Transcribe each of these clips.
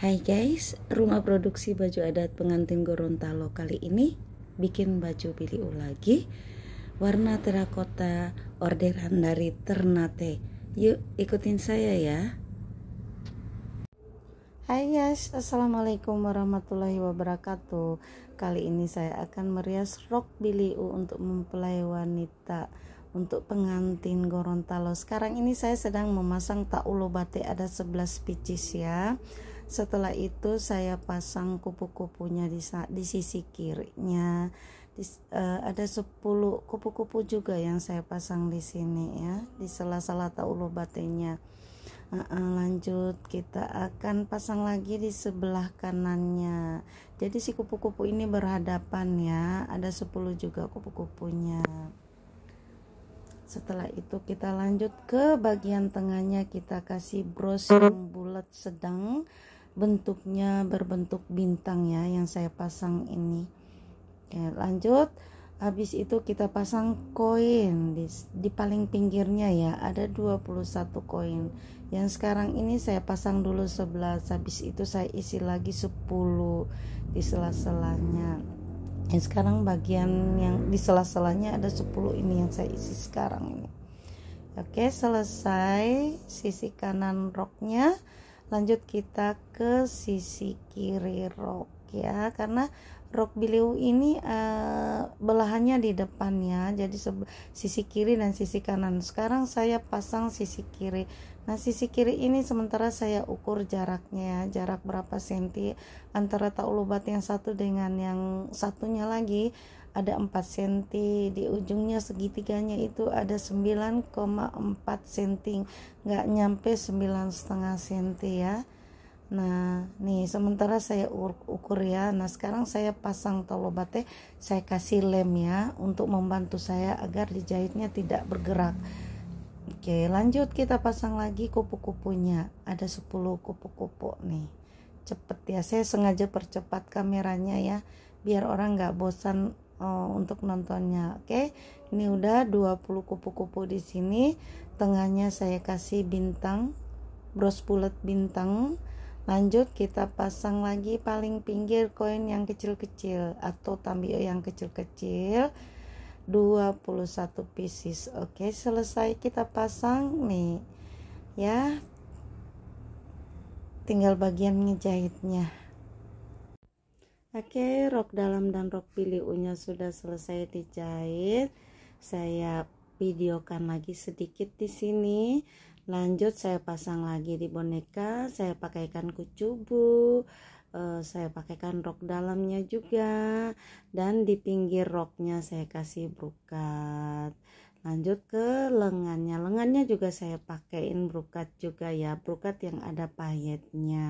Hai guys, rumah produksi baju adat pengantin Gorontalo kali ini bikin baju pilih lagi warna terakota orderan dari Ternate. Yuk ikutin saya ya. Hai guys, Assalamualaikum warahmatullahi wabarakatuh Kali ini saya akan merias rok biliu untuk mempelai wanita Untuk pengantin Gorontalo Sekarang ini saya sedang memasang taulo batik ada 11 pieces ya setelah itu saya pasang kupu-kupunya di, di sisi kirinya di, uh, ada 10 kupu-kupu juga yang saya pasang di sini ya di sela-sela taulu batainya uh, uh, lanjut kita akan pasang lagi di sebelah kanannya jadi si kupu-kupu ini berhadapan ya ada 10 juga kupu-kupunya setelah itu kita lanjut ke bagian tengahnya kita kasih bros yang bulat sedang bentuknya berbentuk bintang ya yang saya pasang ini Oke, lanjut habis itu kita pasang koin di, di paling pinggirnya ya ada 21 koin yang sekarang ini saya pasang dulu 11 habis itu saya isi lagi 10 di sela-selanya yang sekarang bagian yang di sela-selanya ada 10 ini yang saya isi sekarang ini oke selesai sisi kanan roknya lanjut kita ke sisi kiri rok ya karena rok biliu ini e, belahannya di depannya jadi sisi kiri dan sisi kanan sekarang saya pasang sisi kiri nah sisi kiri ini sementara saya ukur jaraknya ya, jarak berapa senti antara taulubat yang satu dengan yang satunya lagi ada 4 senti di ujungnya segitiganya itu ada 9,4 senti nggak nyampe 9,5 senti ya Nah, nih sementara saya ukur ya. Nah, sekarang saya pasang tolobate, saya kasih lem ya untuk membantu saya agar dijahitnya tidak bergerak. Oke, lanjut kita pasang lagi kupu-kupunya. Ada 10 kupu-kupu nih. Cepet ya. Saya sengaja percepat kameranya ya biar orang nggak bosan uh, untuk nontonnya. Oke. Ini udah 20 kupu-kupu di sini. Tengahnya saya kasih bintang, bros bulat bintang Lanjut kita pasang lagi paling pinggir koin yang kecil-kecil atau tambio yang kecil-kecil 21 pieces. Oke, selesai kita pasang nih. Ya. Tinggal bagian ngejahitnya. Oke, rok dalam dan rok piliunya sudah selesai dijahit. Saya videokan lagi sedikit di sini lanjut saya pasang lagi di boneka saya pakaikan kucubu eh, saya pakaikan rok dalamnya juga dan di pinggir roknya saya kasih brokat lanjut ke lengannya lengannya juga saya pakaiin brokat juga ya brokat yang ada payetnya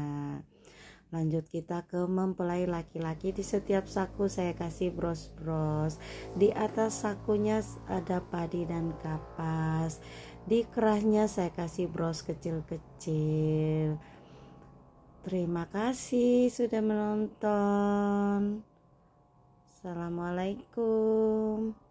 Lanjut kita ke mempelai laki-laki di setiap saku saya kasih bros-bros. Di atas sakunya ada padi dan kapas. Di kerahnya saya kasih bros kecil-kecil. Terima kasih sudah menonton. Assalamualaikum.